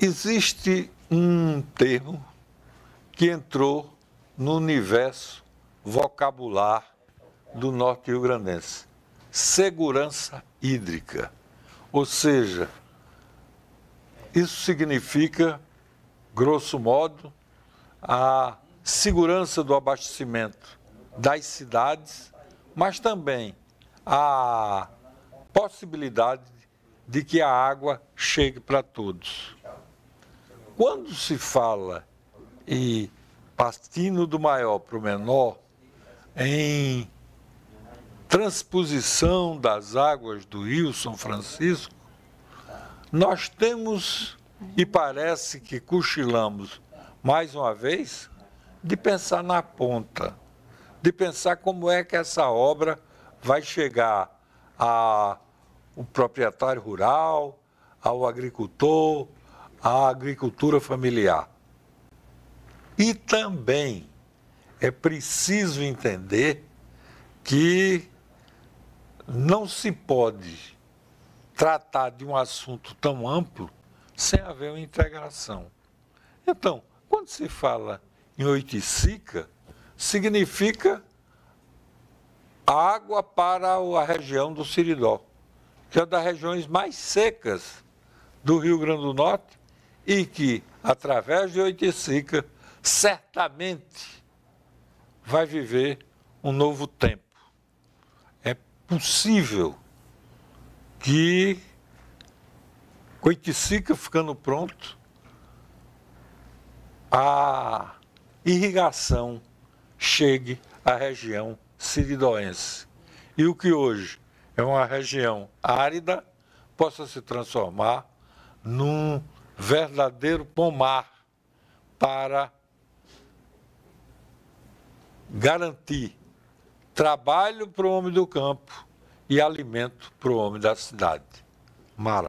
Existe um termo que entrou no universo vocabular do norte rio-grandense: segurança hídrica. Ou seja, isso significa, grosso modo, a segurança do abastecimento das cidades, mas também a possibilidade de que a água chegue para todos quando se fala e partindo do maior para o menor em transposição das águas do Rio São Francisco, nós temos e parece que cochilamos mais uma vez de pensar na ponta, de pensar como é que essa obra vai chegar ao proprietário rural, ao agricultor, à agricultura familiar. E também é preciso entender que não se pode tratar de um assunto tão amplo sem haver uma integração. Então, quando se fala em Oiticica, significa água para a região do Siridó, que é uma das regiões mais secas do Rio Grande do Norte e que, através de Oiticica, certamente vai viver um novo tempo. É possível que Oiticica ficando pronto, a irrigação chegue à região siridoense. E o que hoje é uma região árida possa se transformar num verdadeiro pomar para garantir trabalho para o homem do campo e alimento para o homem da cidade. Mara.